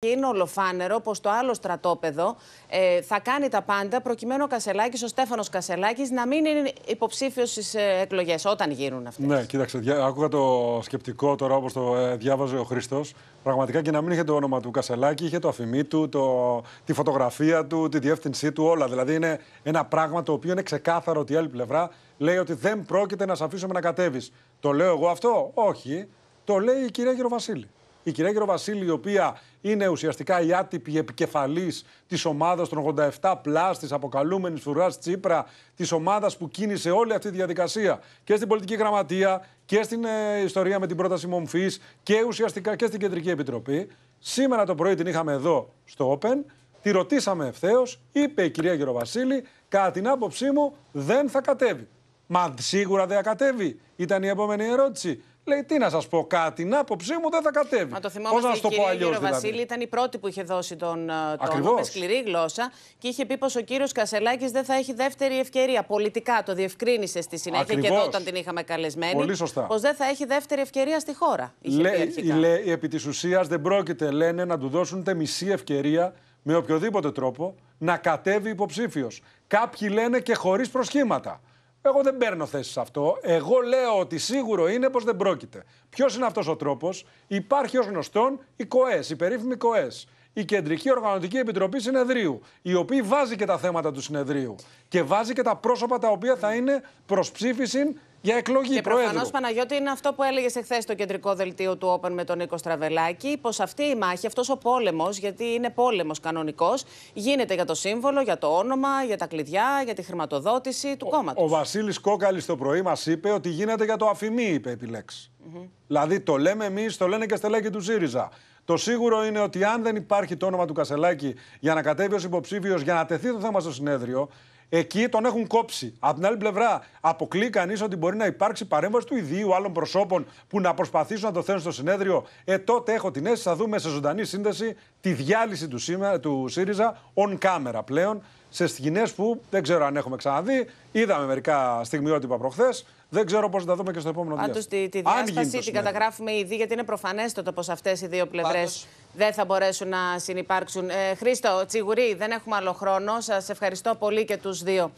Και είναι ολοφάνερο πως το άλλο στρατόπεδο ε, θα κάνει τα πάντα προκειμένου ο Κασελάκης, ο Στέφανος Κασελάκης, να μην είναι υποψήφιος στις ε, εκλογές όταν γίνουν αυτές. Ναι, κοίταξε, άκουγα το σκεπτικό τώρα όπως το ε, διάβαζε ο Χρήστο. Πραγματικά και να μην είχε το όνομα του Κασελάκη, είχε το αφημί του, το, τη φωτογραφία του, τη διεύθυνσή του, όλα. Δηλαδή είναι ένα πράγμα το οποίο είναι ξεκάθαρο ότι η άλλη πλευρά λέει ότι δεν πρόκειται να σε αφήσουμε να κατέβεις. Το λέω εγώ αυτό, όχι. Το λέει η κυρία Γεροβασίλη. Η κυρία Γεροβασίλη, η οποία είναι ουσιαστικά η άτυπη επικεφαλής της ομάδας των 87 πλάστη αποκαλούμενη φρουρά Τσίπρα, της ομάδας που κίνησε όλη αυτή τη διαδικασία και στην πολιτική γραμματεία και στην ε, ιστορία με την πρόταση μομφής και ουσιαστικά και στην κεντρική επιτροπή. Σήμερα το πρωί την είχαμε εδώ στο Open. Τη ρωτήσαμε ευθέως, είπε η κυρία Γεροβασίλη, κατά την άποψή μου δεν θα κατέβει. Μα σίγουρα δεν θα Ήταν η επόμενη ερώτηση. Λέει, τι να σας πω, κάτι. την άποψή μου δεν θα κατέβει. Μα το θυμάμαι να το Ο δηλαδή. Βασίλη ήταν η πρώτη που είχε δώσει τον ε, τόνο με σκληρή γλώσσα και είχε πει πως ο κύριος Κασελάκης δεν θα έχει δεύτερη ευκαιρία. Πολιτικά το διευκρίνησε στη συνέχεια Ακριβώς. και εδώ όταν την είχαμε καλεσμένη. Πολύ σωστά. Πως δεν θα έχει δεύτερη ευκαιρία στη χώρα. Λέ, λέει, επί της ουσίας δεν πρόκειται, λένε, να του δώσουν μισή ευκαιρία με οποιοδήποτε τρόπο να κατέβει υποψήφιος. Κάποιοι λένε και χωρίς προσχήματα. Εγώ δεν παίρνω θέση σε αυτό. Εγώ λέω ότι σίγουρο είναι πως δεν πρόκειται. Ποιος είναι αυτός ο τρόπος, υπάρχει ως γνωστόν η ΚΟΕΣ, η περίφημη ΚΟΕΣ. Η Κεντρική Οργανωτική Επιτροπή Συνεδρίου, η οποία βάζει και τα θέματα του συνεδρίου και βάζει και τα πρόσωπα τα οποία θα είναι προς ψήφιση για εκλογή και Προέδρου. Προφανώς, Παναγιώτη, είναι αυτό που έλεγες εχθές στο κεντρικό δελτίο του Όπεν με τον Νίκο Στραβελάκη, πως αυτή η μάχη, αυτός ο πόλεμος, γιατί είναι πόλεμος κανονικός, γίνεται για το σύμβολο, για το όνομα, για τα κλειδιά, για τη χρηματοδότηση του κόμματος. Ο, ο Βασίλης Κόκαλης το πρωί μας είπε ότι γίνεται για το αφημί, είπε επιλέξει. Mm Δηλαδή το λέμε εμείς, το λένε και στελέκη του ΣΥΡΙΖΑ. Το σίγουρο είναι ότι αν δεν υπάρχει το όνομα του Κασελάκη για να κατέβει ως υποψήφιος για να τεθεί το θέμα στο συνέδριο, Εκεί τον έχουν κόψει. Από την άλλη πλευρά, αποκλεί κανείς ότι μπορεί να υπάρξει παρέμβαση του ιδίου άλλων προσώπων που να προσπαθήσουν να το θέσουν στο συνέδριο. Ε, τότε έχω την αίσθηση, θα δούμε σε ζωντανή σύνδεση τη διάλυση του, του ΣΥΡΙΖΑ on camera πλέον σε σκηνέ που δεν ξέρω αν έχουμε ξαναδεί. Είδαμε μερικά στιγμιότυπα προχθές. Δεν ξέρω πώς θα τα δούμε και στο επόμενο διάστημα. Πάντω τη, διάσταση την καταγράφουμε ήδη, γιατί είναι προφανέ το πως αυτές οι δύο πλευρές δεν θα μπορέσουν να συνεπάρξουν. Ε, Χρήστο, Τσιγουρή, δεν έχουμε άλλο χρόνο. Σας ευχαριστώ πολύ και τους δύο.